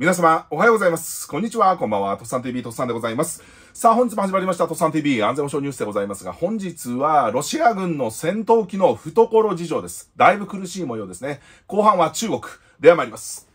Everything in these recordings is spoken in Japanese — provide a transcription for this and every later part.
皆様、おはようございます。こんにちは。こんばんは。とっさん TV、とっさんでございます。さあ、本日も始まりました、とっさん TV 安全保障ニュースでございますが、本日は、ロシア軍の戦闘機の懐事情です。だいぶ苦しい模様ですね。後半は中国。では参ります。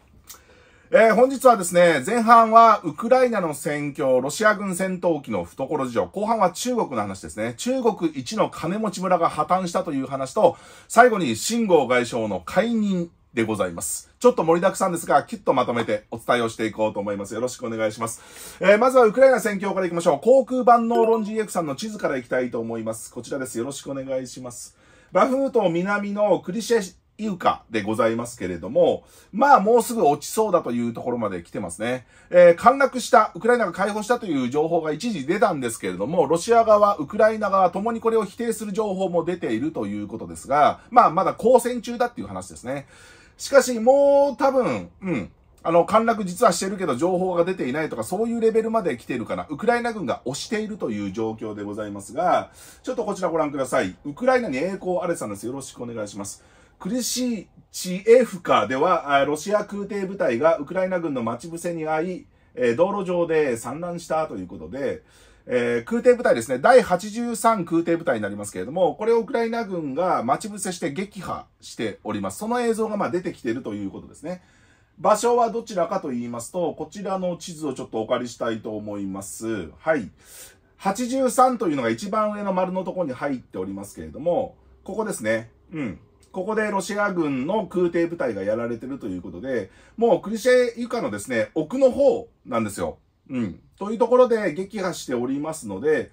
えー、本日はですね、前半はウクライナの戦況、ロシア軍戦闘機の懐事情、後半は中国の話ですね。中国一の金持ち村が破綻したという話と、最後に信号外相の解任でございます。ちょっと盛りだくさんですが、きっとまとめてお伝えをしていこうと思います。よろしくお願いします。えー、まずはウクライナ戦況からいきましょう。航空万能ロン GX さんの地図からいきたいと思います。こちらです。よろしくお願いします。バフムト南のクリシェイウカでございますけれども、まあもうすぐ落ちそうだというところまで来てますね。えー、陥落した、ウクライナが解放したという情報が一時出たんですけれども、ロシア側、ウクライナ側ともにこれを否定する情報も出ているということですが、まあまだ交戦中だっていう話ですね。しかし、もう多分、うん。あの、陥落実はしてるけど情報が出ていないとかそういうレベルまで来てるかな。ウクライナ軍が押しているという状況でございますが、ちょっとこちらご覧ください。ウクライナに栄光あれさんです。よろしくお願いします。クリシチエフカでは、ロシア空挺部隊がウクライナ軍の待ち伏せに遭い、道路上で散乱したということで、えー、空挺部隊ですね、第83空挺部隊になりますけれども、これをウクライナ軍が待ち伏せして撃破しております。その映像がま出てきているということですね。場所はどちらかと言いますと、こちらの地図をちょっとお借りしたいと思います。はい。83というのが一番上の丸のところに入っておりますけれども、ここですね。うん。ここでロシア軍の空挺部隊がやられてるということで、もうクリシェユカのですね、奥の方なんですよ。うん。というところで撃破しておりますので、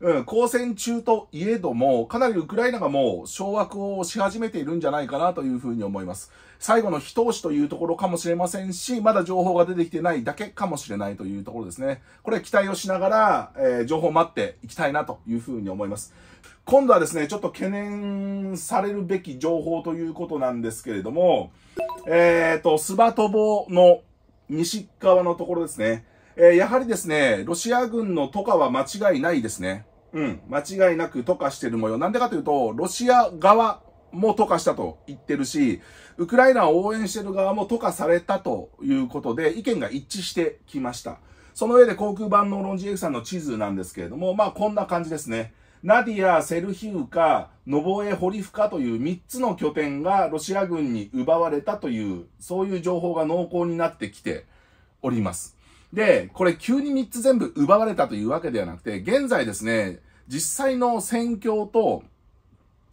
うん、交戦中といえども、かなりウクライナがもう掌握をし始めているんじゃないかなというふうに思います。最後の一押しというところかもしれませんし、まだ情報が出てきてないだけかもしれないというところですね。これ期待をしながら、えー、情報を待っていきたいなというふうに思います。今度はですね、ちょっと懸念されるべき情報ということなんですけれども、えっ、ー、と、スバトボの西側のところですね。えー、やはりですね、ロシア軍の渡河は間違いないですね。うん、間違いなく渡河してる模様。なんでかというと、ロシア側も渡河したと言ってるし、ウクライナを応援してる側も渡河されたということで、意見が一致してきました。その上で航空版のロンジエクさんの地図なんですけれども、まあこんな感じですね。ナディア、セルヒウカ、ノボエ、ホリフカという3つの拠点がロシア軍に奪われたという、そういう情報が濃厚になってきております。で、これ急に3つ全部奪われたというわけではなくて、現在ですね、実際の戦況と、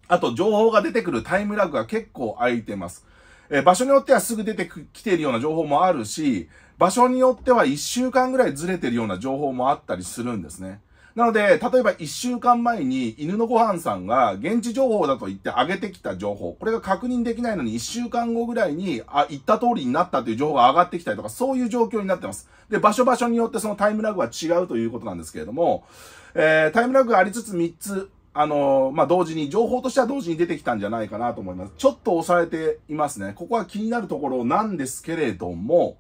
あと情報が出てくるタイムラグが結構空いてます。え場所によってはすぐ出てきているような情報もあるし、場所によっては1週間ぐらいずれてるような情報もあったりするんですね。なので、例えば1週間前に犬のご飯さんが現地情報だと言って上げてきた情報、これが確認できないのに1週間後ぐらいに、あ、言った通りになったという情報が上がってきたりとか、そういう状況になってます。で、場所場所によってそのタイムラグは違うということなんですけれども、えー、タイムラグがありつつ3つ、あのー、まあ、同時に、情報としては同時に出てきたんじゃないかなと思います。ちょっと押されていますね。ここは気になるところなんですけれども、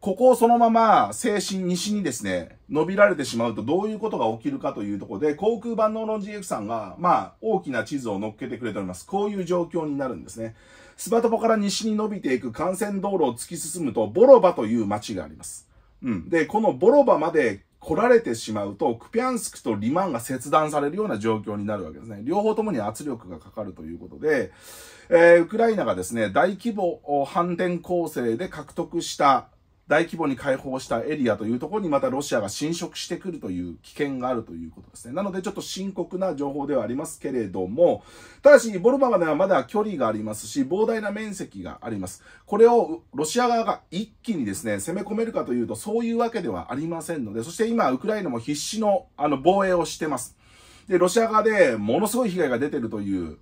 ここをそのまま精神西にですね、伸びられてしまうとどういうことが起きるかというところで、航空万能論 GX さんが、まあ、大きな地図を乗っけてくれております。こういう状況になるんですね。スバトポから西に伸びていく幹線道路を突き進むと、ボロバという町があります。うん。で、このボロバまで来られてしまうと、クピャンスクとリマンが切断されるような状況になるわけですね。両方ともに圧力がかかるということで、えー、ウクライナがですね、大規模反転攻勢で獲得した大規模に解放したエリアというところにまたロシアが侵食してくるという危険があるということですね。なのでちょっと深刻な情報ではありますけれども、ただし、ボルバガではまだ距離がありますし、膨大な面積があります。これをロシア側が一気にですね、攻め込めるかというと、そういうわけではありませんので、そして今、ウクライナも必死のあの防衛をしてます。で、ロシア側でものすごい被害が出てるという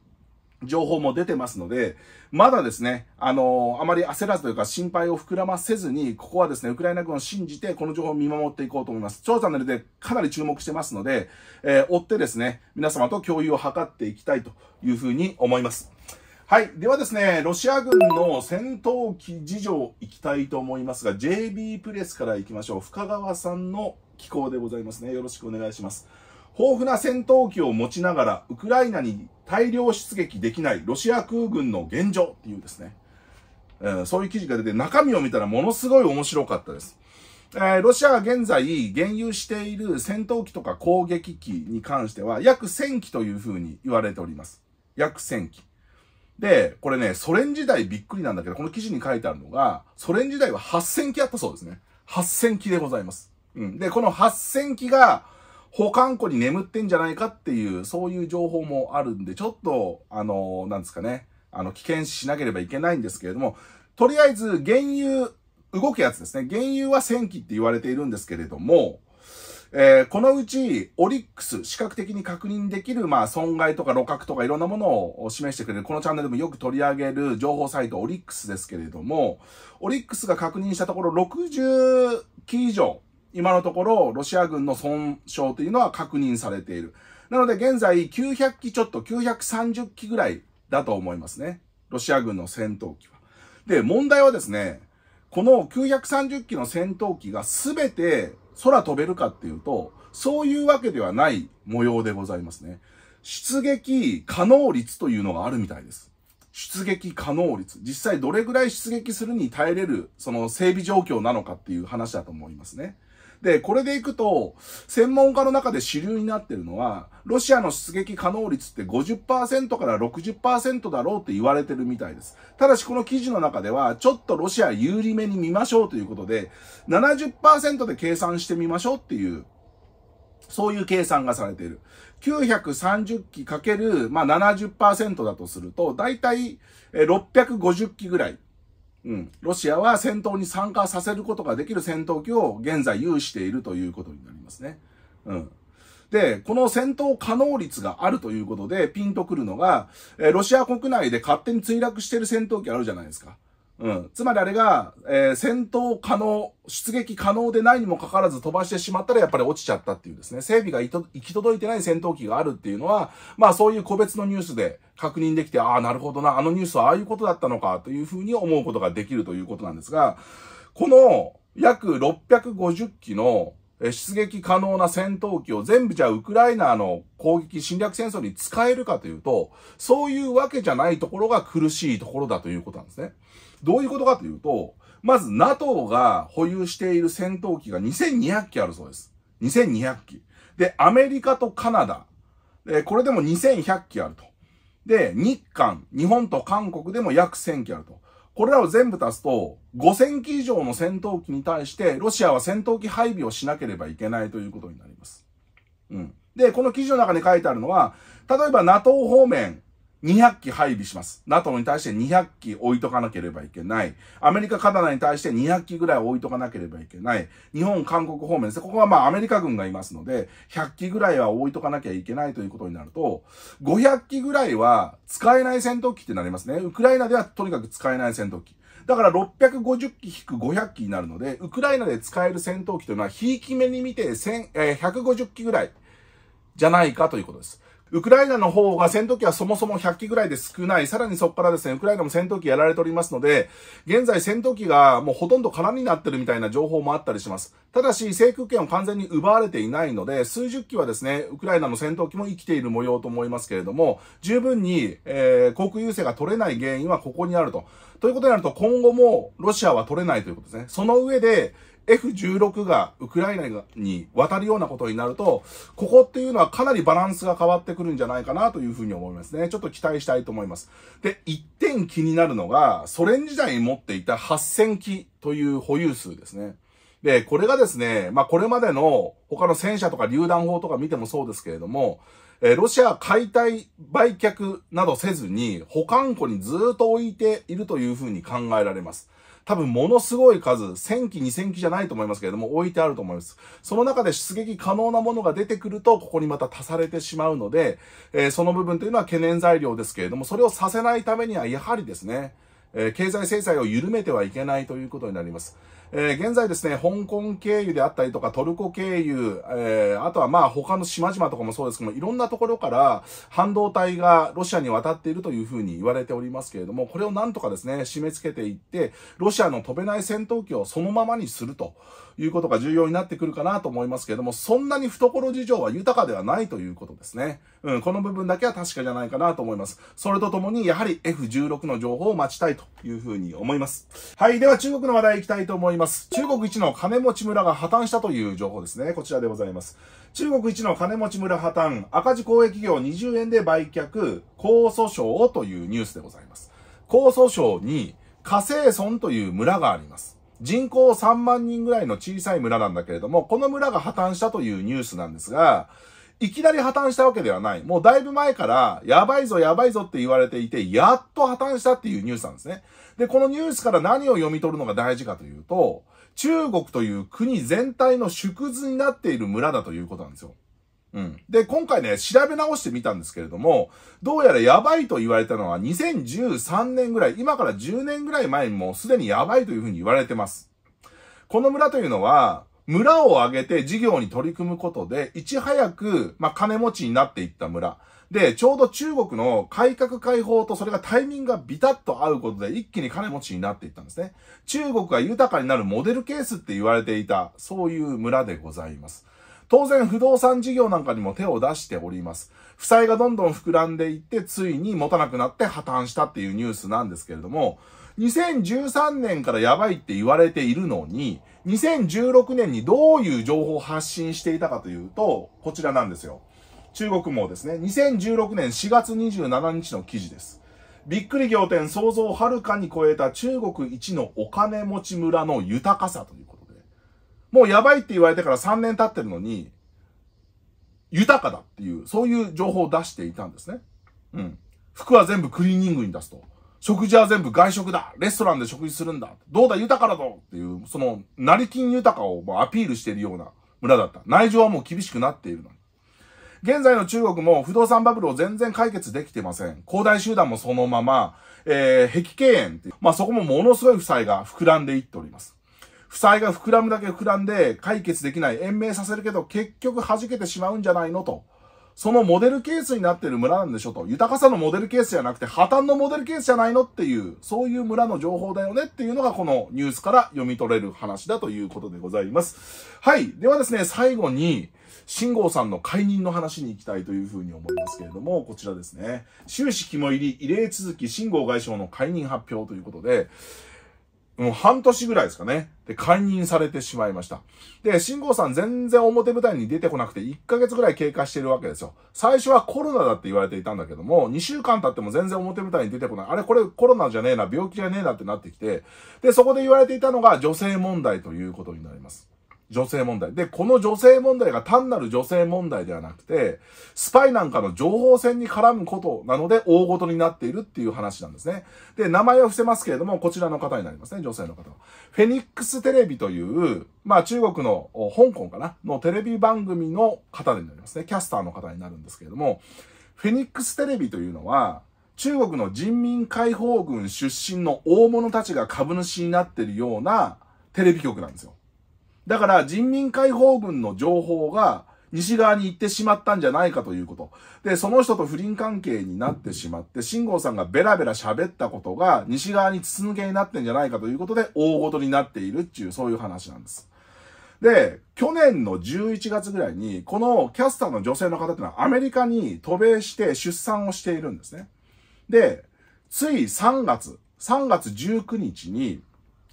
情報も出てますので、まだですね、あのー、あまり焦らずというか心配を膨らませずに、ここはですね、ウクライナ軍を信じて、この情報を見守っていこうと思います。超チャンネルでかなり注目してますので、えー、追ってですね、皆様と共有を図っていきたいというふうに思います。はい。ではですね、ロシア軍の戦闘機事情行きたいと思いますが、JB プレスから行きましょう。深川さんの機構でございますね。よろしくお願いします。豊富な戦闘機を持ちながら、ウクライナに大量出撃できないロシア空軍の現状っていうですね、えー、そういう記事が出て、中身を見たらものすごい面白かったです。えー、ロシアは現在、現有している戦闘機とか攻撃機に関しては、約1000機というふうに言われております。約1000機。で、これね、ソ連時代びっくりなんだけど、この記事に書いてあるのが、ソ連時代は8000機あったそうですね。8000機でございます。うん。で、この8000機が、保管庫に眠ってんじゃないかっていう、そういう情報もあるんで、ちょっと、あの、なんですかね、あの、危険視しなければいけないんですけれども、とりあえず、原油、動くやつですね。原油は1000機って言われているんですけれども、えー、このうち、オリックス、視覚的に確認できる、まあ、損害とか路角とかいろんなものを示してくれる、このチャンネルでもよく取り上げる情報サイト、オリックスですけれども、オリックスが確認したところ60機以上、今のところロシア軍の損傷というのは確認されている。なので現在900機ちょっと930機ぐらいだと思いますね。ロシア軍の戦闘機は。で、問題はですね、この930機の戦闘機が全て空飛べるかっていうと、そういうわけではない模様でございますね。出撃可能率というのがあるみたいです。出撃可能率。実際どれぐらい出撃するに耐えれる、その整備状況なのかっていう話だと思いますね。で、これでいくと、専門家の中で主流になってるのは、ロシアの出撃可能率って50%から60%だろうって言われてるみたいです。ただしこの記事の中では、ちょっとロシア有利めに見ましょうということで、70%で計算してみましょうっていう、そういう計算がされている。930機かける、まあ、70%だとすると、だいたい650機ぐらい。うん、ロシアは戦闘に参加させることができる戦闘機を現在有しているということになりますね。うん。で、この戦闘可能率があるということで、ピンとくるのが、えロシア国内で勝手に墜落してる戦闘機あるじゃないですか。うん。つまりあれが、えー、戦闘可能、出撃可能でないにもかかわらず飛ばしてしまったらやっぱり落ちちゃったっていうですね、整備が行き届いてない戦闘機があるっていうのは、まあそういう個別のニュースで確認できて、ああ、なるほどな、あのニュースはああいうことだったのかというふうに思うことができるということなんですが、この約650機の出撃可能な戦闘機を全部じゃあウクライナの攻撃侵略戦争に使えるかというと、そういうわけじゃないところが苦しいところだということなんですね。どういうことかというと、まず NATO が保有している戦闘機が2200機あるそうです。2200機。で、アメリカとカナダ。で、これでも2100機あると。で、日韓、日本と韓国でも約1000機あると。これらを全部足すと、5000機以上の戦闘機に対して、ロシアは戦闘機配備をしなければいけないということになります。うん。で、この記事の中に書いてあるのは、例えば NATO 方面、200機配備します。NATO に対して200機置いとかなければいけない。アメリカ、カナダに対して200機ぐらい置いとかなければいけない。日本、韓国方面ですね。ここはまあアメリカ軍がいますので、100機ぐらいは置いとかなきゃいけないということになると、500機ぐらいは使えない戦闘機ってなりますね。ウクライナではとにかく使えない戦闘機。だから650機引く500機になるので、ウクライナで使える戦闘機というのは、ひいき目に見て150機ぐらいじゃないかということです。ウクライナの方が戦闘機はそもそも100機ぐらいで少ない。さらにそこからですね、ウクライナも戦闘機やられておりますので、現在戦闘機がもうほとんど空になってるみたいな情報もあったりします。ただし、制空権を完全に奪われていないので、数十機はですね、ウクライナの戦闘機も生きている模様と思いますけれども、十分に、えー、航空優勢が取れない原因はここにあると。ということになると、今後もロシアは取れないということですね。その上で、F16 がウクライナに渡るようなことになると、ここっていうのはかなりバランスが変わってくるんじゃないかなというふうに思いますね。ちょっと期待したいと思います。で、一点気になるのが、ソ連時代に持っていた8000機という保有数ですね。で、これがですね、まあこれまでの他の戦車とか榴弾砲とか見てもそうですけれども、えロシア解体、売却などせずに保管庫にずっと置いているというふうに考えられます。多分ものすごい数、1000機、2000機じゃないと思いますけれども、置いてあると思います。その中で出撃可能なものが出てくると、ここにまた足されてしまうので、えー、その部分というのは懸念材料ですけれども、それをさせないためには、やはりですね、えー、経済制裁を緩めてはいけないということになります。えー、現在ですね、香港経由であったりとか、トルコ経由、えー、あとはまあ他の島々とかもそうですけども、いろんなところから半導体がロシアに渡っているというふうに言われておりますけれども、これをなんとかですね、締め付けていって、ロシアの飛べない戦闘機をそのままにするということが重要になってくるかなと思いますけれども、そんなに懐事情は豊かではないということですね。うん、この部分だけは確かじゃないかなと思います。それとともに、やはり F16 の情報を待ちたいというふうに思います。はい、では中国の話題いきたいと思います。います。中国一の金持ち村が破綻したという情報ですね。こちらでございます。中国一の金持ち村破綻、赤字公営企業20円で売却、江蘇省というニュースでございます。江蘇省に、火星村という村があります。人口3万人ぐらいの小さい村なんだけれども、この村が破綻したというニュースなんですが、いきなり破綻したわけではない。もうだいぶ前から、やばいぞやばいぞって言われていて、やっと破綻したっていうニュースなんですね。で、このニュースから何を読み取るのが大事かというと、中国という国全体の縮図になっている村だということなんですよ。うん。で、今回ね、調べ直してみたんですけれども、どうやらやばいと言われたのは2013年ぐらい、今から10年ぐらい前にもうすでにやばいというふうに言われてます。この村というのは、村を挙げて事業に取り組むことで、いち早く、まあ、金持ちになっていった村。で、ちょうど中国の改革開放とそれがタイミングがビタッと合うことで一気に金持ちになっていったんですね。中国が豊かになるモデルケースって言われていた、そういう村でございます。当然不動産事業なんかにも手を出しております。負債がどんどん膨らんでいって、ついに持たなくなって破綻したっていうニュースなんですけれども、2013年からやばいって言われているのに、2016年にどういう情報を発信していたかというと、こちらなんですよ。中国網ですね。2016年4月27日の記事です。びっくり仰天想像をはるかに超えた中国一のお金持ち村の豊かさということで。もうやばいって言われてから3年経ってるのに、豊かだっていう、そういう情報を出していたんですね。うん。服は全部クリーニングに出すと。食事は全部外食だレストランで食事するんだどうだ豊かだぞっていう、その、成金豊かをもうアピールしているような村だった。内情はもう厳しくなっているのに。現在の中国も不動産バブルを全然解決できてません。恒大集団もそのまま、えー、壁経営っていう、まあそこもものすごい負債が膨らんでいっております。負債が膨らむだけ膨らんで解決できない、延命させるけど結局弾けてしまうんじゃないのと。そのモデルケースになってる村なんでしょと。豊かさのモデルケースじゃなくて破綻のモデルケースじゃないのっていう、そういう村の情報だよねっていうのがこのニュースから読み取れる話だということでございます。はい。ではですね、最後に、新郷さんの解任の話に行きたいというふうに思いますけれども、こちらですね。終始肝入り、異例続き、新郷外相の解任発表ということで、もう半年ぐらいですかね。で、解任されてしまいました。で、新郷さん全然表舞台に出てこなくて1ヶ月ぐらい経過してるわけですよ。最初はコロナだって言われていたんだけども、2週間経っても全然表舞台に出てこない。あれこれコロナじゃねえな、病気じゃねえなってなってきて、で、そこで言われていたのが女性問題ということになります。女性問題。で、この女性問題が単なる女性問題ではなくて、スパイなんかの情報戦に絡むことなので、大ごとになっているっていう話なんですね。で、名前は伏せますけれども、こちらの方になりますね、女性の方フェニックステレビという、まあ中国の、香港かな、のテレビ番組の方になりますね。キャスターの方になるんですけれども、フェニックステレビというのは、中国の人民解放軍出身の大物たちが株主になっているようなテレビ局なんですよ。だから人民解放軍の情報が西側に行ってしまったんじゃないかということ。で、その人と不倫関係になってしまって、信号さんがベラベラ喋ったことが西側に筒抜けになってんじゃないかということで、大ごとになっているっていう、そういう話なんです。で、去年の11月ぐらいに、このキャスターの女性の方っていうのはアメリカに渡米して出産をしているんですね。で、つい3月、3月19日に、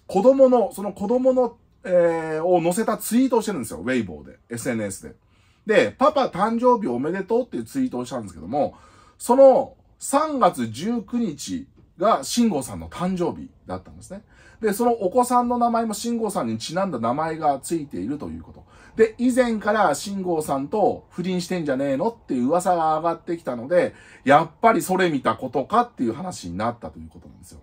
子供の、その子供のえー、を載せたツイートをしてるんですよ。ウェイボーで。SNS で。で、パパ誕生日おめでとうっていうツイートをしたんですけども、その3月19日が慎吾さんの誕生日だったんですね。で、そのお子さんの名前も慎吾さんにちなんだ名前がついているということ。で、以前から慎吾さんと不倫してんじゃねえのっていう噂が上がってきたので、やっぱりそれ見たことかっていう話になったということなんですよ。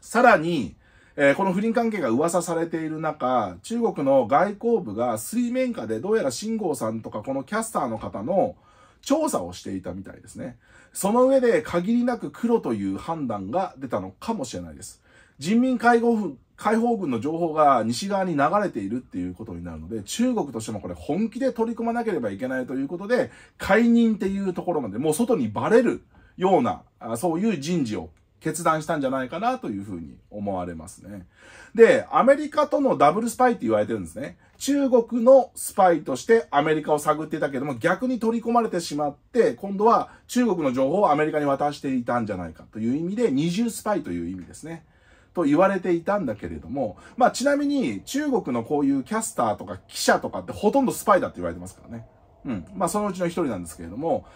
さらに、えー、この不倫関係が噂されている中、中国の外交部が水面下でどうやら信号さんとかこのキャスターの方の調査をしていたみたいですね。その上で限りなく黒という判断が出たのかもしれないです。人民解放軍解放軍の情報が西側に流れているっていうことになるので、中国としてもこれ本気で取り組まなければいけないということで、解任っていうところまで、もう外にバレるような、そういう人事を決断したんじゃないかなというふうに思われますね。で、アメリカとのダブルスパイって言われてるんですね。中国のスパイとしてアメリカを探っていたけども、逆に取り込まれてしまって、今度は中国の情報をアメリカに渡していたんじゃないかという意味で、二重スパイという意味ですね。と言われていたんだけれども、まあちなみに中国のこういうキャスターとか記者とかってほとんどスパイだって言われてますからね。うん。まあそのうちの一人なんですけれども、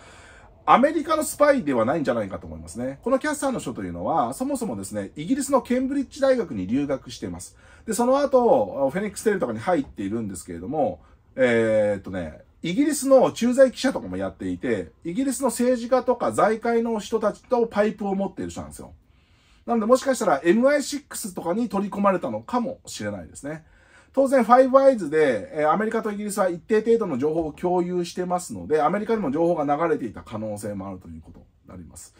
アメリカのスパイではないんじゃないかと思いますね。このキャスターの書というのは、そもそもですね、イギリスのケンブリッジ大学に留学しています。で、その後、フェニックステールとかに入っているんですけれども、えー、っとね、イギリスの駐在記者とかもやっていて、イギリスの政治家とか財界の人たちとパイプを持っている人なんですよ。なのでもしかしたら MI6 とかに取り込まれたのかもしれないですね。当然、ファイブアイズで、えアメリカとイギリスは一定程度の情報を共有してますので、アメリカにも情報が流れていた可能性もあるということになります。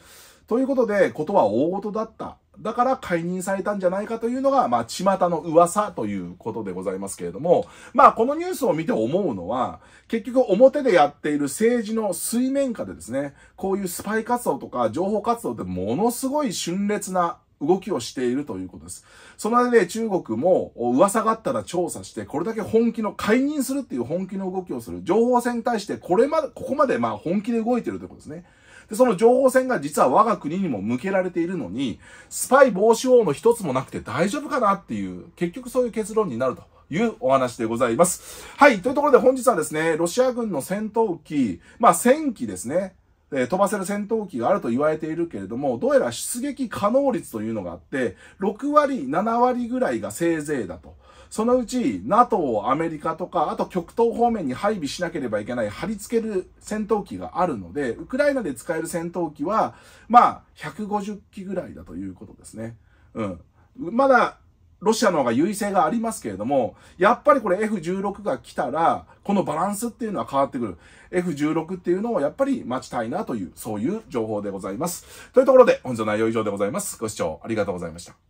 ということで、ことは大事だった。だから解任されたんじゃないかというのが、まあ、巷の噂ということでございますけれども、まあ、このニュースを見て思うのは、結局表でやっている政治の水面下でですね、こういうスパイ活動とか情報活動ってものすごい峻烈な動きをしているということです。その間で中国も噂があったら調査して、これだけ本気の解任するっていう本気の動きをする。情報戦に対して、これまで、ここまでまあ本気で動いてるということですね。で、その情報戦が実は我が国にも向けられているのに、スパイ防止法の一つもなくて大丈夫かなっていう、結局そういう結論になると。いうお話でございます。はい。というところで本日はですね、ロシア軍の戦闘機、まあ戦機ですね。え飛ばせる戦闘機があると言われているけれども、どうやら出撃可能率というのがあって、6割、7割ぐらいがせいぜいだと。そのうち NATO、アメリカとか、あと極東方面に配備しなければいけない貼り付ける戦闘機があるので、ウクライナで使える戦闘機は、まあ、150機ぐらいだということですね。うん。まだロシアの方が優位性がありますけれども、やっぱりこれ F16 が来たら、このバランスっていうのは変わってくる。F16 っていうのをやっぱり待ちたいなという、そういう情報でございます。というところで、本日の内容以上でございます。ご視聴ありがとうございました。